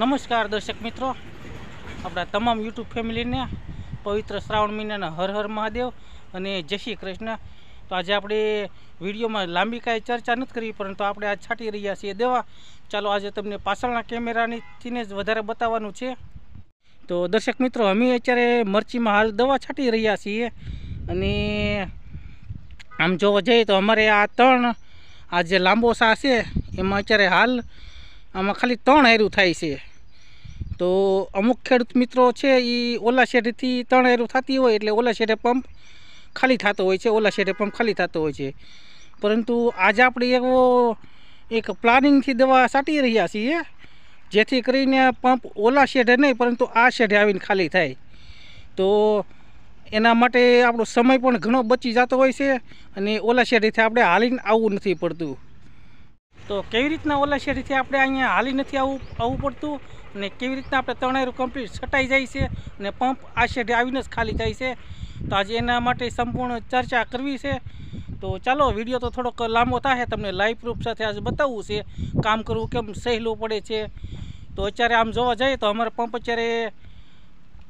નમસ્કાર દર્શક મિત્રો આપણા તમામ યુટ્યુબ ફેમિલીને પવિત્ર શ્રાવણ મહિનાના હર હર મહાદેવ અને જય શ્રી કૃષ્ણ તો આજે આપણે વિડીયોમાં લાંબી કાંઈ ચર્ચા નથી કરી પરંતુ આપણે આજ છાંટી રહ્યા છીએ દેવા ચાલો આજે તમને પાછળના કેમેરાનીથીને જ વધારે બતાવવાનું છે તો દર્શક મિત્રો અમે અત્યારે મરચીમાં હાલ દવા છાંટી રહ્યા છીએ અને આમ જોવા જઈએ તો અમારે આ ત્રણ આ જે લાંબો સા છે એમાં અત્યારે હાલ આમાં ખાલી ત્રણ હેરું થાય છે તો અમુક ખેડૂત મિત્રો છે એ ઓલા શેઠથી ત્રણ હેરું થતી હોય એટલે ઓલા શેઠે પંપ ખાલી થતો હોય છે ઓલા શેઢે પંપ ખાલી થતો હોય છે પરંતુ આજે આપણે એવો એક પ્લાનિંગથી દવા સાટી રહ્યા છીએ જેથી કરીને પંપ ઓલા શેઢે નહીં પરંતુ આ શેઢે આવીને ખાલી થાય તો એના માટે આપણો સમય પણ ઘણો બચી જતો હોય છે અને ઓલા શેઢેથી આપણે હાલીને આવવું નથી પડતું તો કેવી રીતના ઓલા શેરીથી આપણે અહીંયા હાલી નથી આવવું આવવું પડતું અને કેવી રીતના આપણે તણાયરું કમ્પ્લીટ છટાઈ જાય છે અને પંપ આ શેઢે આવીને જ ખાલી જાય છે તો આજે એના માટે સંપૂર્ણ ચર્ચા કરવી છે તો ચાલો વિડીયો તો થોડોક લાંબો થાય તમને લાઈવ પ્રૂફ સાથે આજે બતાવવું છે કામ કરવું કેમ સહેલું પડે છે તો અત્યારે આમ જોવા જઈએ તો અમારા પંપ અત્યારે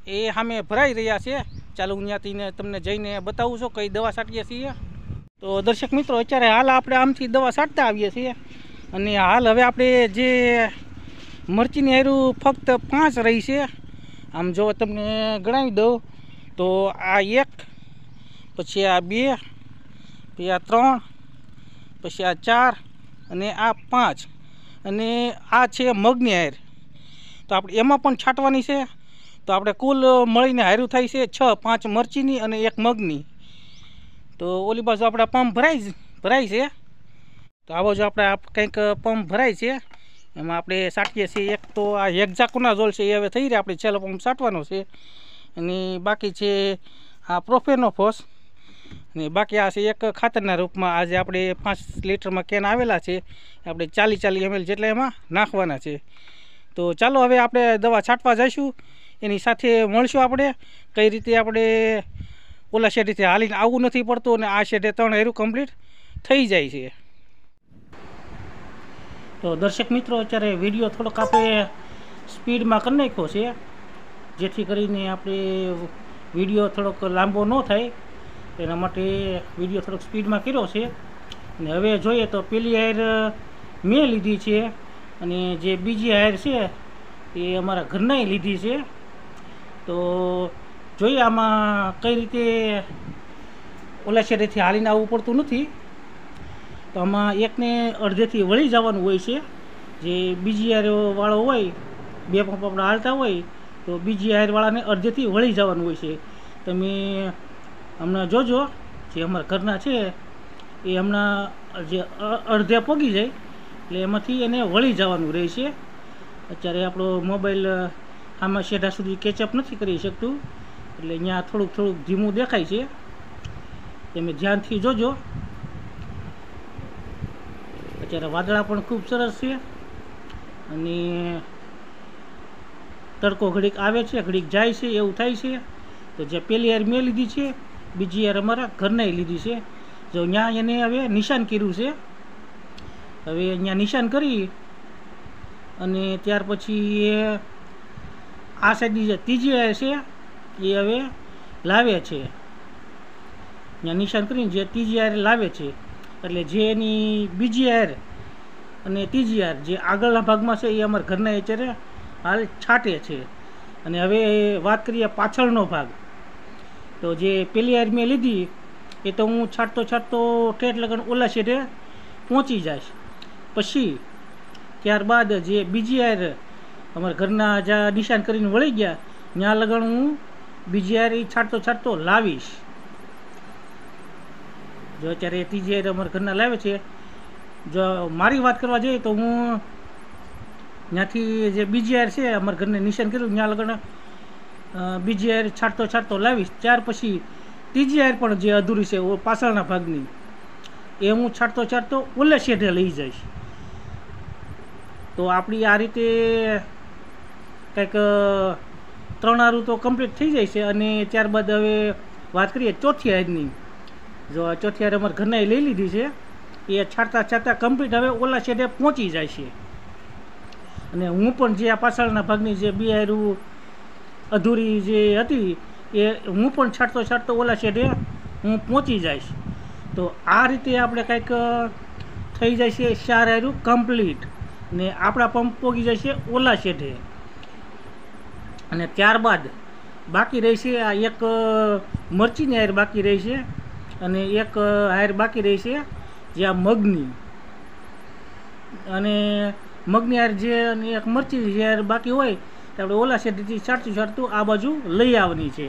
એ સામે ભરાઈ રહ્યા છે ચાલો હું ત્યાંથી તમને જઈને બતાવું છું કઈ દવા છાંટીએ છીએ તો દર્શક મિત્રો અત્યારે હાલ આપણે આમથી દવા છાંટતા આવીએ છીએ અને હાલ હવે આપણે જે મરચીની હારું ફક્ત પાંચ રહી છે આમ જો તમને ગણાવી દઉં તો આ એક પછી આ બે પછી આ ત્રણ પછી આ ચાર અને આ પાંચ અને આ છે મગની હાર તો આપણે એમાં પણ છાંટવાની છે તો આપણે કુલ મળીને હારું થાય છે છ પાંચ મરચીની અને એક મગની તો ઓલી બાજુ આપણા પંપ ભરાઈ ભરાય છે તો આવો જો આપણે આ કંઈક પંપ ભરાય છે એમાં આપણે સાટીએ છીએ એક તો આ હેક્ઝાકુના જોલ છે એ હવે થઈ રહ્યા આપણે છેલ્લો પંપ સાટવાનો છે અને બાકી છે આ પ્રોફેનોફોસ અને બાકી આ છે એક ખાતરના રૂપમાં આજે આપણે પાંચ લીટરમાં કેન આવેલા છે આપણે ચાલી ચાલી એમએલ જેટલા એમાં નાખવાના છે તો ચાલો હવે આપણે દવા છાંટવા જઈશું એની સાથે મળશું આપણે કઈ રીતે આપણે ઓલા શેડેથી હાલીને આવવું નથી પડતું અને આ શેડે ત્રણ હેરું કમ્પ્લીટ થઈ જાય છે તો દર્શક મિત્રો અત્યારે વિડીયો થોડોક આપણે સ્પીડમાં કરી નાખ્યો છે જેથી કરીને આપણે વિડીયો થોડોક લાંબો ન થાય એના માટે વિડીયો થોડોક સ્પીડમાં કર્યો છે અને હવે જોઈએ તો પેલી હાયર મેં લીધી છે અને જે બીજી હાયર છે એ અમારા ઘરનાએ લીધી છે તો જોઈએ આમાં કઈ રીતે ઓલા શેરેથી હાલીને આવવું પડતું નથી તો આમાં એકને અડધેથી વળી જવાનું હોય છે જે બીજી હારે હોય બે પંપ આપણે હાલતા હોય તો બીજી હારવાળાને અડધેથી વળી જવાનું હોય છે તમે હમણાં જોજો જે અમારા ઘરના છે એ હમણાં જે અડધે પોગી જાય એટલે એમાંથી એને વળી જવાનું રહે છે અત્યારે આપણો મોબાઈલ આમાં શેઢા સુધી કેચઅપ નથી કરી શકતું એટલે અહીંયા થોડુંક થોડુંક ધીમું દેખાય છે તમે ધ્યાનથી જોજો અત્યારે વાદળા પણ ખૂબ સરસ છે અને તડકો ઘડીક આવે છે ઘડીક જાય છે એવું થાય છે તો જે પહેલી યાર મેં લીધી છે બીજી યાર અમારા ઘરને લીધી છે જો ત્યાં એને હવે નિશાન કર્યું છે હવે અહીંયા નિશાન કરી અને ત્યાર પછી એ આ સાઈડની જે ત્રીજી યાર છે એ હવે લાવે છે અહીંયા નિશાન કરીને જે ત્રીજી યાર લાવે છે એટલે જે એની બીજી હાર અને ત્રીજી હાર જે આગળના ભાગમાં છે એ અમારા ઘરના એચરે હાલ છાંટે છે અને હવે વાત કરીએ પાછળનો ભાગ તો જે પહેલી હાર મેં લીધી એ તો હું છાંટતો છાંટતો ઠેઠ લગન ઓલા શેઠે પહોંચી જઈશ પછી ત્યારબાદ જે બીજી હાર અમારા ઘરના જ્યાં નિશાન કરીને વળી ગયા ત્યાં લગન હું બીજી હાર એ છાંટતો છાંટતો લાવીશ જો અત્યારે ત્રીજી આઈટમ અમારા ઘરના લાવે છે જો મારી વાત કરવા જઈએ તો હું ત્યાંથી જે બીજી આર છે અમારા ઘરને નિશાન કર્યું ત્યાં લગ્ન બીજી આર છાંટતો છાંટતો લાવીશ ત્યાર પછી ત્રીજી આર પણ જે અધૂરી છે પાછળના ભાગની એ હું છાંટતો છાંટતો ઓલે શેઢે લઈ જઈશ તો આપણી આ રીતે કંઈક ત્રણ આરું તો કમ્પ્લીટ થઈ જાય છે અને ત્યારબાદ હવે વાત કરીએ ચોથી આરની જો આ ચોથિયારે અમારે ઘરનાએ લઈ લીધી છે એ છાંટતા છાડતા કમ્પ્લીટ હવે ઓલા શેડે પહોંચી જાય છે અને હું પણ જે આ પાછળના ભાગની જે બિહારું અધૂરી જે હતી એ હું પણ છાંટતો છાડતો ઓલા શેડે હું પહોંચી જઈશ તો આ રીતે આપણે કંઈક થઈ જાય છે ચાર આયરું કમ્પ્લીટ ને આપણા પંપ પોગી જાય છે ઓલા શેઢે અને ત્યારબાદ બાકી રહેશે આ એક મરચીની આયર બાકી રહેશે અને એક હાયર બાકી રહી છે જે આ મગની અને મગની હાર જે અને એક મરચી હાર બાકી હોય તો આપણે ઓલા શેરથી છાંટતું છાંટતું આ બાજુ લઈ આવવાની છે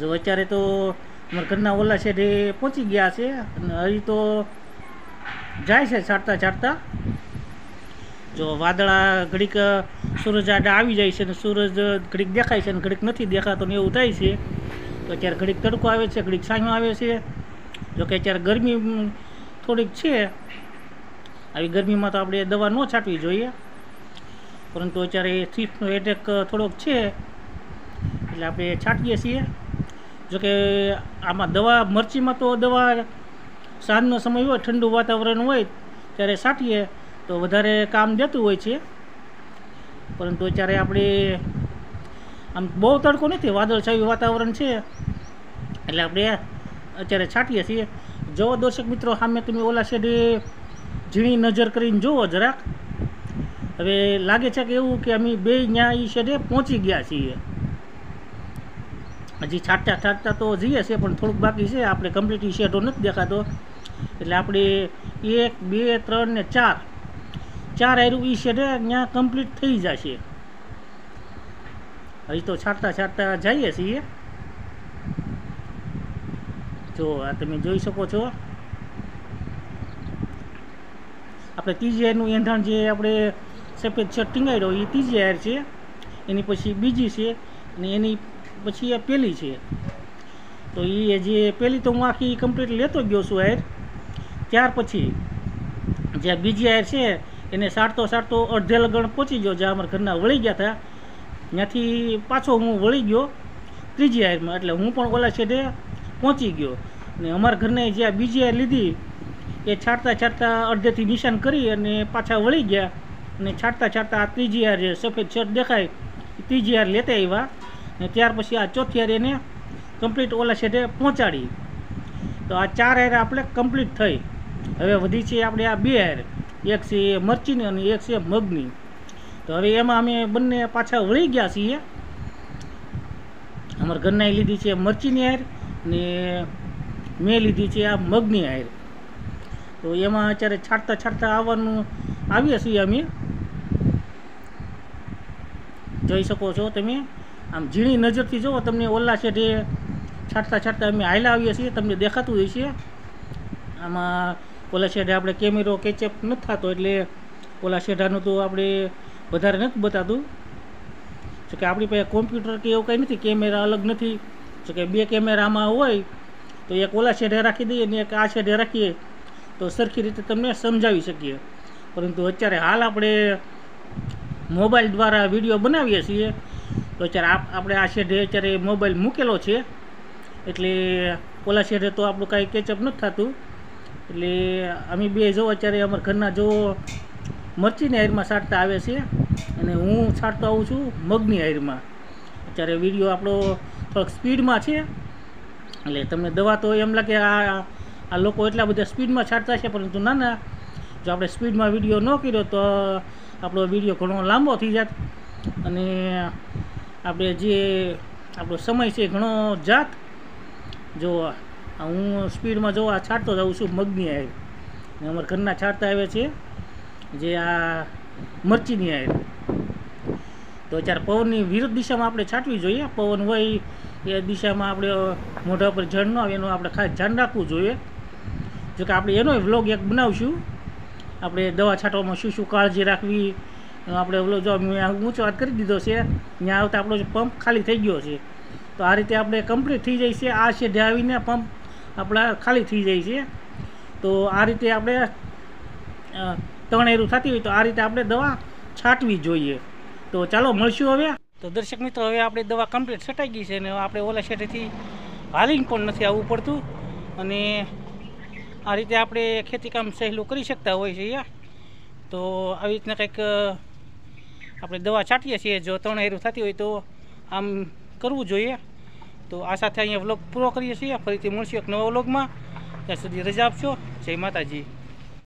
જો અત્યારે તો અમારા ઘરના ઓલા શેઢે પહોંચી ગયા છે અને હજી તો જાય છે છાંટતા છાંટતા જો વાદળા ઘડીક સૂરજ આડા આવી જાય છે અને સૂરજ ઘડીક દેખાય છે અને ઘડીક નથી દેખાતો ને એવું થાય છે તો અત્યારે ઘડીક તડકો આવે છે ઘડીક સાંયો આવે છે જોકે અત્યારે ગરમી થોડીક છે આવી ગરમીમાં તો આપણે દવા ન છાંટવી જોઈએ પરંતુ અત્યારે થીફનો એટેક થોડોક છે એટલે આપણે છાંટીએ છીએ જોકે આમાં દવા મરચીમાં તો દવા સાંજનો સમય હોય ઠંડુ વાતાવરણ હોય ત્યારે છાંટીએ તો વધારે કામ દેતું હોય છે પરંતુ અત્યારે આપણે આમ બહુ તડકો નથી વાદળછાયું વાતાવરણ છે એટલે આપણે અત્યારે છાંટીએ છીએ જુઓ દર્શક મિત્રો સામે તમે ઓલા શેડે ઝીણી નજર કરીને જુઓ જરાક હવે લાગે છે કે એવું કે અમે બે ત્યાં એ શેડે પહોંચી ગયા છીએ હજી છાંટતા છાંટતા તો જઈએ છીએ પણ થોડુંક બાકી છે આપણે કમ્પ્લીટ શેડો નથી દેખાતો એટલે આપણે એક બે ત્રણ ને ચાર ચાર આયરું ઈ શેડે ત્યાં કમ્પ્લીટ થઈ જશે હજી તો છાંટતા છાંટતા જઈએ છીએ જો આ તમે જોઈ શકો છો આપણે ત્રીજેરનું એંધાણ જે આપણે સફેદ છત ટીંગાડ્યો એ ત્રીજી એર છે એની પછી બીજી છે અને એની પછી આ પહેલી છે તો એ જે પહેલી તો હું આખી કમ્પ્લીટ લેતો ગયો છું એર ત્યાર પછી જે બીજી એર છે એને સાડતો સારતો અડધે ગણ પહોંચી ગયો જે અમારા ઘરના વળી ગયા હતા ત્યાંથી પાછો હું વળી ગયો ત્રીજી હારમાં એટલે હું પણ ઓલા છેડે પહોંચી ગયો ને અમારા ઘરને આ બીજી હાર લીધી એ છાંટતા છાંટતા અડધેથી નિશાન કરી અને પાછા વળી ગયા અને છાટતા છાટતા આ ત્રીજી હાર જે સફેદ શર્ટ દેખાય ત્રીજી હાર લેતા આવ્યા ને ત્યાર પછી આ ચોથી હાર એને કમ્પ્લીટ ઓલા છેડે પહોંચાડી તો આ ચાર હાર આપણે કમ્પ્લીટ થઈ હવે વધી છે આપણે આ બે હાર એક છે મરચીની અને એક છે મગની તો હવે એમાં અમે બંને પાછા વળી ગયા છીએ અમારા ઘરના લીધી છે મરચીની હાર ને મેં લીધી છે આ મગની આયર તો એમાં અત્યારે છાંટતા છાંટતા આવવાનું આવીએ છીએ અમે જોઈ શકો છો તમે આમ ઝીણી નજરથી જુઓ તમને ઓલા છે જે છાંટતા છાંટતા અમે હાયલા આવીએ છીએ તમને દેખાતું હોય છે આમાં ઓલા શેઢે આપણે કેમેરો કેચઅપ નથી થતો એટલે ઓલા શેઢાનું તો આપણે વધારે નથી બતાતું જો કે આપણી પાસે કોમ્પ્યુટર કે એવું કંઈ નથી કેમેરા અલગ નથી જો કે બે કેમેરામાં હોય તો એક ઓલા શેઢે રાખી દઈએ ને એક આ શેઢે રાખીએ તો સરખી રીતે તમને સમજાવી શકીએ પરંતુ અત્યારે હાલ આપણે મોબાઈલ દ્વારા વિડીયો બનાવીએ છીએ તો અત્યારે આપણે આ શેઢે અત્યારે મોબાઈલ મૂકેલો છે એટલે ઓલા શેઢે તો આપણું કાંઈ કેચઅપ નથી થતું એટલે અમે બે જો અત્યારે અમારા ઘરના જો મરચીને એરમાં સાટતા આવે છે અને હું છાંટતો આવું છું મગની હાઈરમાં અત્યારે વિડીયો આપણો થોડોક સ્પીડમાં છે એટલે તમને દવા તો એમ લાગે આ આ લોકો એટલા બધા સ્પીડમાં છાંટતા છે પરંતુ ના ના જો આપણે સ્પીડમાં વિડીયો ન કર્યો તો આપણો વિડીયો ઘણો લાંબો થઈ જાત અને આપણે જે આપણો સમય છે ઘણો જાત જો હું સ્પીડમાં જો આ છાંટતો જાઉં છું મગની આવી અમારા ઘરના છાંટતા આવ્યા છે જે આ મરચીની આયર તો જ્યારે પવનની વિરુદ્ધ દિશામાં આપણે છાંટવી જોઈએ પવન હોય એ દિશામાં આપણે મોઢા પર જળ ન આવે એનું આપણે ખાસ ધ્યાન રાખવું જોઈએ જોકે આપણે એનો વ્લોગ એક બનાવશું આપણે દવા છાંટવામાં શું શું કાળજી રાખવી આપણે ઓલો જો ઊંચો વાત કરી દીધો છે ત્યાં આવતા આપણો પંપ ખાલી થઈ ગયો છે તો આ રીતે આપણે કમ્પ્લીટ થઈ જાય છે આ શેઢે આવીને પંપ આપણા ખાલી થઈ જાય છે તો આ રીતે આપણે તવણેરું થતી હોય તો આ રીતે આપણે દવા છાંટવી જોઈએ તો ચાલો મળશું હવે તો દર્શક મિત્રો હવે આપણે દવા કમ્પ્લીટ છટાઈ ગઈ છે અને આપણે ઓલા શેઠેથી હાલીને પણ નથી આવવું પડતું અને આ રીતે આપણે ખેતીકામ સહેલું કરી શકતા હોય છે છીએ તો આવી રીતના કંઈક આપણે દવા છાંટીએ છીએ જો ત્રણ હેરું થતી હોય તો આમ કરવું જોઈએ તો આ સાથે અહીંયા વ્લોગ પૂરો કરીએ છીએ ફરીથી મળશું એક નવા વ્લોગમાં ત્યાં સુધી રજા આપશો જય માતાજી